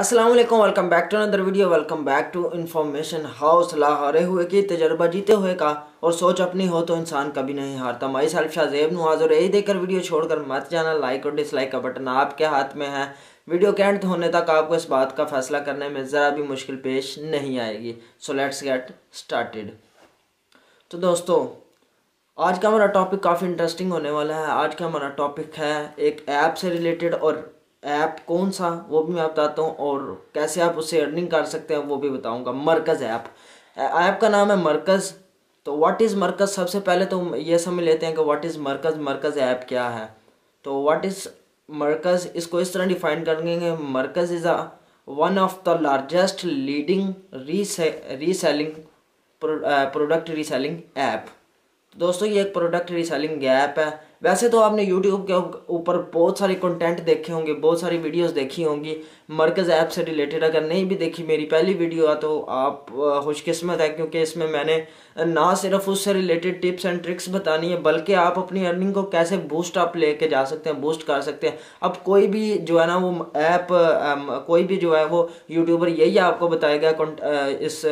Aslam welcome back to another video welcome back to information house ला हारे हुए की तजर्बा जीते हुए का और सोच अपनी हो तो इंसान कभी नहीं हारता माई सेल्फ शाहजेब नवाज और यही देखकर वीडियो छोड़कर मत जाना लाइक और डिसलाइक का बटन आपके हाथ में है वीडियो के एंड होने तक आपको इस बात का फैसला करने में ज़रा भी मुश्किल पेश नहीं आएगी सो लेट्स गेट स्टार्टड तो दोस्तों आज का हमारा टॉपिक काफ़ी इंटरेस्टिंग होने वाला है आज का हमारा टॉपिक है एक ऐप से रिलेटेड और ऐप कौन सा वो भी मैं बताता हूँ और कैसे आप उससे अर्निंग कर सकते हैं वो भी बताऊँगा मरकज़ ऐप ऐप का नाम है मरकज़ तो व्हाट इज़ मरकज़ सबसे पहले तो ये समझ लेते हैं कि व्हाट इज़ मरकज़ मरकज़ ऐप क्या है तो व्हाट इज़ मरकज़ इसको इस तरह डिफाइन करेंगे Markaz is a one of the largest leading reselling product reselling app दोस्तों ये एक प्रोडक्ट रीसेलिंग ऐप है वैसे तो आपने यूट्यूब के ऊपर बहुत सारे कंटेंट देखे होंगे बहुत सारी वीडियोस देखी होंगी मरकज़ ऐप से रिलेटेड अगर नहीं भी देखी मेरी पहली वीडियो है तो आप खुशकस्मत है क्योंकि इसमें मैंने ना सिर्फ उससे रिलेटेड टिप्स एंड ट्रिक्स बतानी है बल्कि आप अपनी अर्निंग को कैसे बूस्ट आप लेके जा सकते हैं बूस्ट कर सकते हैं अब कोई भी जो है ना वो ऐप कोई भी जो है वो यूट्यूबर यही आपको बताएगा इस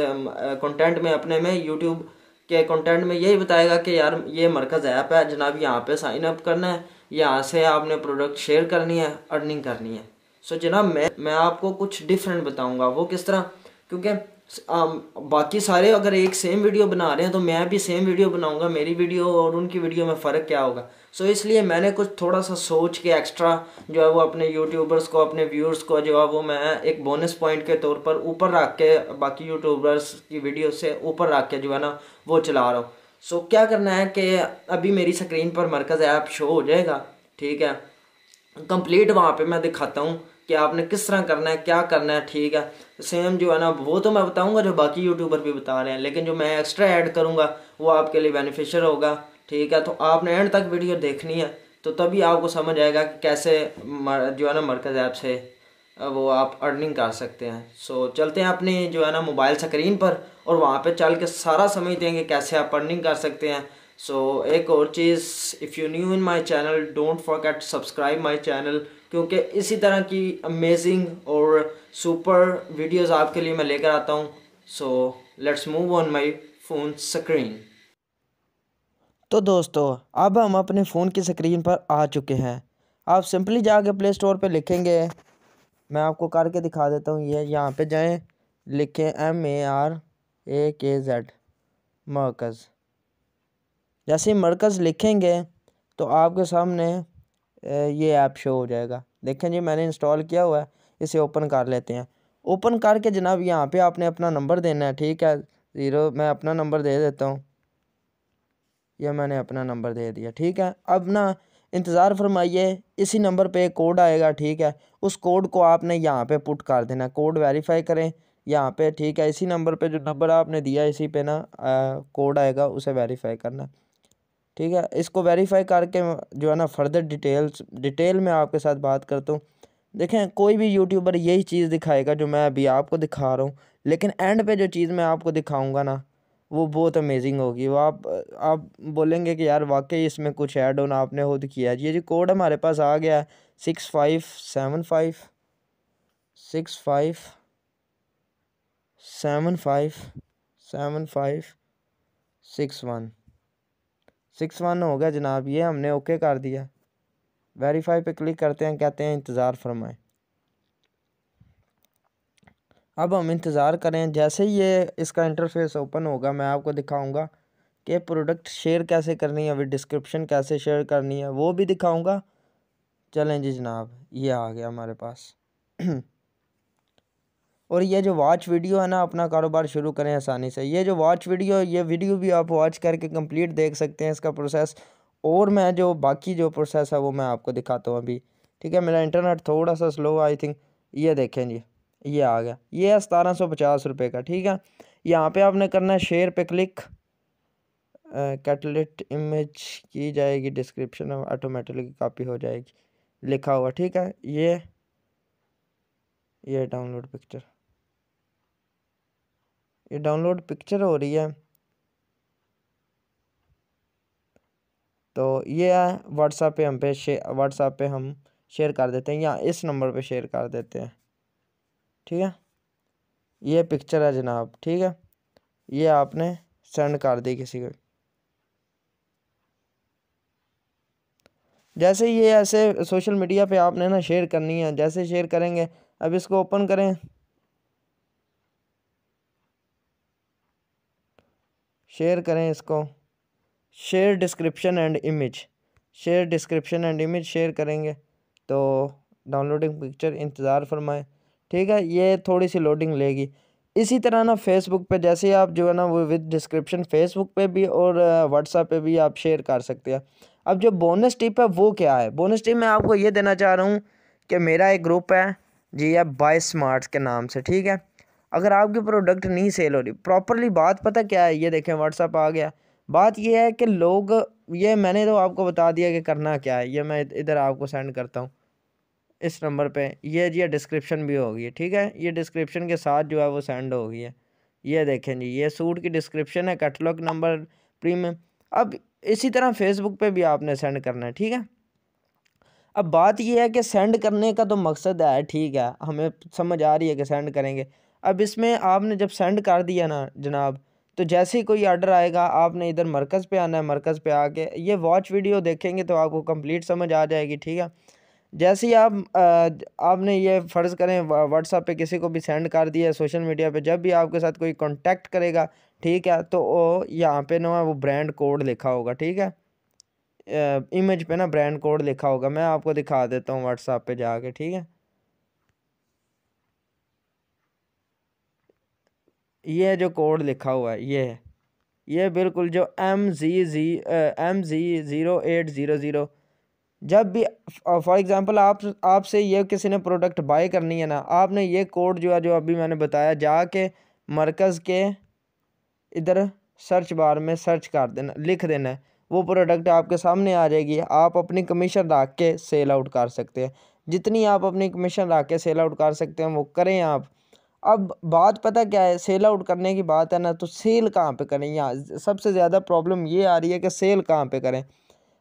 कंटेंट में अपने में यूट्यूब के कंटेंट में यही बताएगा कि यार ये मरकज़ ऐप है जनाब यहाँ पे साइन अप करना है यहाँ से आपने प्रोडक्ट शेयर करनी है अर्निंग करनी है सो so, जनाब मैं मैं आपको कुछ डिफरेंट बताऊँगा वो किस तरह क्योंकि आम, um, बाकी सारे अगर एक सेम वीडियो बना रहे हैं तो मैं भी सेम वीडियो बनाऊंगा मेरी वीडियो और उनकी वीडियो में फ़र्क क्या होगा सो so, इसलिए मैंने कुछ थोड़ा सा सोच के एक्स्ट्रा जो है वो अपने यूट्यूबर्स को अपने व्यूअर्स को जो है वो मैं एक बोनस पॉइंट के तौर पर ऊपर रख के बाकी यूट्यूबर्स की वीडियो से ऊपर रख के जो है ना वो चला रहा हूँ सो so, क्या करना है कि अभी मेरी स्क्रीन पर मरकज़ ऐप शो हो जाएगा ठीक है कंप्लीट वहाँ पर मैं दिखाता हूँ कि आपने किस तरह करना है क्या करना है ठीक है सेम जो है ना वो तो मैं बताऊंगा जो बाकी यूट्यूबर भी बता रहे हैं लेकिन जो मैं एक्स्ट्रा ऐड करूंगा वो आपके लिए बेनिफिशियल होगा ठीक है तो आपने एंड तक वीडियो देखनी है तो तभी आपको समझ आएगा कि कैसे जो है ना मरकज़ ऐप से वो आप अर्निंग कर सकते हैं सो so, चलते हैं अपने जो है ना मोबाइल स्क्रीन पर और वहाँ पे चल के सारा समझ देंगे कैसे आप अर्निंग कर सकते हैं सो so, एक और चीज़ if you new in my channel don't forget subscribe my channel क्योंकि इसी तरह की अमेजिंग और सुपर वीडियोज़ आपके लिए मैं लेकर आता हूँ so let's move on my phone screen तो दोस्तों अब हम अपने फ़ोन की स्क्रीन पर आ चुके हैं आप सिंपली जाके प्ले स्टोर पर लिखेंगे मैं आपको करके दिखा देता हूँ ये यहाँ पे जाएं लिखें एम ए आर ए के जेड मर्कज़ जैसे मरकज़ लिखेंगे तो आपके सामने ये ऐप शो हो जाएगा देखें जी मैंने इंस्टॉल किया हुआ है इसे ओपन कर लेते हैं ओपन करके जनाब यहाँ पे आपने अपना नंबर देना है ठीक है ज़ीरो मैं अपना नंबर दे देता हूँ यह मैंने अपना नंबर दे दिया ठीक है अब ना इंतज़ार फरमाइए इसी नंबर पे कोड आएगा ठीक है उस कोड को आपने यहाँ पे पुट कर देना कोड वेरीफाई करें यहाँ पे ठीक है इसी नंबर पे जो नंबर आपने दिया इसी पे ना आ, कोड आएगा उसे वेरीफाई करना ठीक है इसको वेरीफाई करके जो है ना फर्दर डिटेल्स डिटेल में आपके साथ बात करता हूँ देखें कोई भी यूट्यूबर यही चीज़ दिखाएगा जो मैं अभी आपको दिखा रहा हूँ लेकिन एंड पे जो चीज़ मैं आपको दिखाऊंगा ना वो बहुत अमेजिंग होगी वो आप आप बोलेंगे कि यार वाकई इसमें कुछ ऐड ऑन आपने खुद किया है ये जी कोड हमारे पास आ गया है six five seven five six five seven five seven five six one six one हो गया जनाब ये हमने ओके कर दिया वेरीफाई पे क्लिक करते हैं कहते हैं इंतज़ार फरमाएं अब हम इंतज़ार करें जैसे ही ये इसका इंटरफेस ओपन होगा मैं आपको दिखाऊंगा कि प्रोडक्ट शेयर कैसे करनी है अभी डिस्क्रिप्शन कैसे शेयर करनी है वो भी दिखाऊंगा चलें जी जनाब ये आ गया हमारे पास और ये जो वॉच वीडियो है ना अपना कारोबार शुरू करें आसानी से ये जो वॉच वीडियो ये वीडियो भी आप वॉच करके कंप्लीट देख सकते हैं इसका प्रोसेस और मैं जो बाकी जो प्रोसेस है वो मैं आपको दिखाता हूँ अभी ठीक है मेरा इंटरनेट थोड़ा सा स्लो आई थिंक ये देखें जी ये आ गया ये है सतारह सौ पचास रुपये का ठीक है यहाँ पर आपने करना है शेयर पे क्लिक कैटलिट इमेज की जाएगी डिस्क्रिप्शन ऑटोमेटिकली कॉपी हो जाएगी लिखा हुआ ठीक है ये ये डाउनलोड पिक्चर ये डाउनलोड पिक्चर हो रही है तो ये है व्हाट्सएप पे हम पे व्हाट्सएप पे हम शेयर कर देते हैं या इस नंबर पे शेयर कर देते हैं ठीक है ये पिक्चर है जनाब ठीक है ये आपने सेंड कर दी किसी को जैसे ये ऐसे सोशल मीडिया पे आपने ना शेयर करनी है जैसे शेयर करेंगे अब इसको ओपन करें शेयर करें इसको share description and image share description and image share करेंगे तो डाउनलोडिंग पिक्चर इंतज़ार फरमाएं ठीक है ये थोड़ी सी लोडिंग लेगी इसी तरह ना फेसबुक पे जैसे आप जो है ना वो विद डिस्क्रिप्शन फेसबुक पे भी और व्हाट्सएप पे भी आप शेयर कर सकते हैं अब जो बोनस टिप है वो क्या है बोनस टिप मैं आपको ये देना चाह रहा हूँ कि मेरा एक ग्रुप है जी है बाई स्मार्ट के नाम से ठीक है अगर आपकी प्रोडक्ट नहीं सेल हो रही प्रॉपरली बात पता क्या है ये देखें व्हाट्सअप आ गया बात ये है कि लोग ये मैंने तो आपको बता दिया कि करना क्या है ये मैं इधर आपको सेंड करता हूँ इस नंबर पे ये जी डिस्क्रिप्शन भी होगी ठीक है ये डिस्क्रिप्शन के साथ जो है वो सेंड होगी है ये देखें जी ये सूट की डिस्क्रिप्शन है कैटलॉग नंबर प्रीमियम अब इसी तरह फेसबुक पे भी आपने सेंड करना है ठीक है अब बात यह है कि सेंड करने का तो मकसद है ठीक है हमें समझ आ रही है कि सेंड करेंगे अब इसमें आपने जब सेंड कर दिया ना जनाब तो जैसे ही कोई आर्डर आएगा आपने इधर मरकज़ पे आना है मरकज़ पे आके ये वॉच वीडियो देखेंगे तो आपको कंप्लीट समझ आ जाएगी ठीक है जैसे ही आप आपने ये फ़र्ज़ करें व्हाट्सअप पे किसी को भी सेंड कर दिया सोशल मीडिया पे जब भी आपके साथ कोई कांटेक्ट करेगा ठीक है तो वो यहाँ पे ना वो ब्रांड कोड लिखा होगा ठीक है इमेज पर ना ब्रांड कोड लिखा होगा मैं आपको दिखा देता हूँ व्हाट्सअप पर जाके ठीक है ये जो कोड लिखा हुआ है ये है ये बिल्कुल जो M G G M G zero eight zero zero जब भी फॉर एग्ज़ाम्पल आप आपसे ये किसी ने प्रोडक्ट बाय करनी है ना आपने ये कोड जो है जो अभी मैंने बताया जाके मरकज़ के इधर सर्च बार में सर्च कर देना लिख देना वो प्रोडक्ट आपके सामने आ जाएगी आप अपनी कमीशन रख के सेल आउट कर सकते हैं जितनी आप अपनी कमीशन रख के सेल आउट कर सकते हैं वो करें आप अब बात पता क्या है सेल आउट करने की बात है ना तो सेल कहाँ पे करें यहाँ सबसे ज़्यादा प्रॉब्लम ये आ रही है कि सेल कहाँ पे करें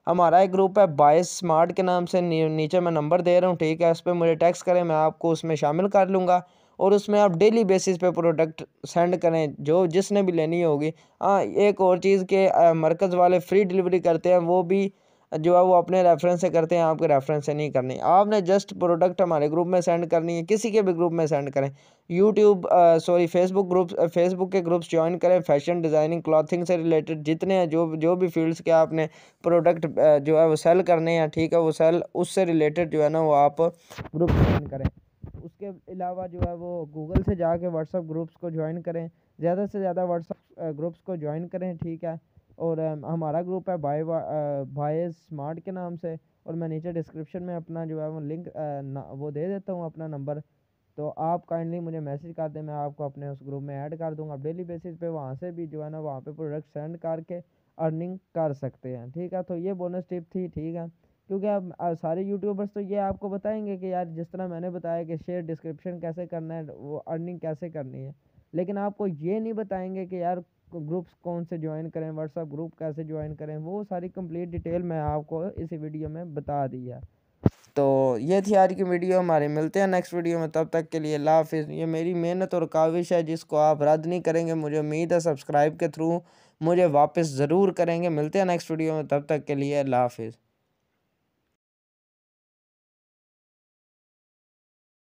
हमारा एक ग्रुप है बाईस स्मार्ट के नाम से नीचे मैं नंबर दे रहा हूँ ठीक है उस पर मुझे टैक्स करें मैं आपको उसमें शामिल कर लूँगा और उसमें आप डेली बेसिस पे प्रोडक्ट सेंड करें जो जिसने भी लेनी होगी हाँ एक और चीज़ के मरकज़ वाले फ्री डिलीवरी करते हैं वो भी जो है वो अपने रेफरेंस से करते हैं आपके रेफरेंस से नहीं करनी आपने जस्ट प्रोडक्ट हमारे ग्रुप में सेंड करनी है किसी के भी ग्रुप में सेंड करें YouTube sorry Facebook group Facebook के ग्रुप्स ज्वाइन करें फैशन डिज़ाइनिंग क्लॉथिंग से रिलेटेड जितने हैं जो जो भी फील्ड्स के आपने प्रोडक्ट जो है वो सेल करने हैं ठीक है वो सेल उससे रिलेटेड जो है ना वो आप ग्रुप ज्वाइन करें उसके अलावा जो है वो गूगल से जाके व्हाट्सअप ग्रुप्स को ज्वाइन करें ज़्यादा से ज़्यादा व्हाट्सअप ग्रुप्स को ज्वाइन करें ठीक है और हमारा ग्रुप है भाई भाई स्मार्ट के नाम से और मैं नीचे डिस्क्रिप्शन में अपना जो है वो लिंक वो दे देता हूँ अपना नंबर तो आप काइंडली मुझे मैसेज कर दें मैं आपको अपने उस ग्रुप में ऐड कर दूँगा आप डेली बेसिस पे वहाँ से भी जो है ना वहाँ पे प्रोडक्ट सेंड करके अर्निंग कर सकते हैं ठीक है तो ये बोनस टिप थी ठीक है क्योंकि अब सारे यूट्यूबर्स तो ये आपको बताएंगे कि यार जिस तरह मैंने बताया कि शेयर डिस्क्रिप्शन कैसे करना है वो अर्निंग कैसे करनी है लेकिन आपको ये नहीं बताएंगे कि यार ग्रुप्स कौन से ज्वाइन करें व्हाट्सअप ग्रुप कैसे ज्वाइन करें वो सारी कंप्लीट डिटेल मैं आपको इस वीडियो में बता दी है तो ये थी आज की वीडियो हमारे मिलते हैं नेक्स्ट वीडियो में तब तक के लिए हाफिज़ ये मेरी मेहनत और काविश है जिसको आप रद्द नहीं करेंगे मुझे उम्मीद है सब्सक्राइब के थ्रू मुझे वापस ज़रूर करेंगे मिलते हैं नेक्स्ट वीडियो में तब तक के लिए हाफिज़